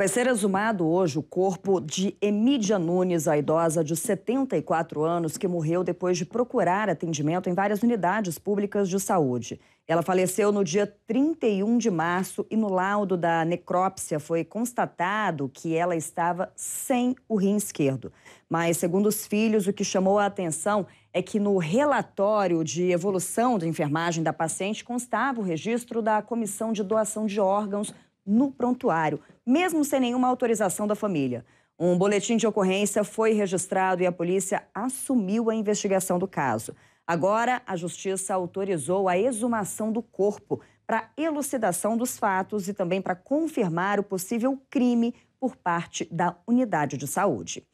Vai ser exumado hoje o corpo de Emídia Nunes, a idosa de 74 anos, que morreu depois de procurar atendimento em várias unidades públicas de saúde. Ela faleceu no dia 31 de março e no laudo da necrópsia foi constatado que ela estava sem o rim esquerdo. Mas, segundo os filhos, o que chamou a atenção é que no relatório de evolução da enfermagem da paciente constava o registro da comissão de doação de órgãos no prontuário, mesmo sem nenhuma autorização da família. Um boletim de ocorrência foi registrado e a polícia assumiu a investigação do caso. Agora, a justiça autorizou a exumação do corpo para elucidação dos fatos e também para confirmar o possível crime por parte da unidade de saúde.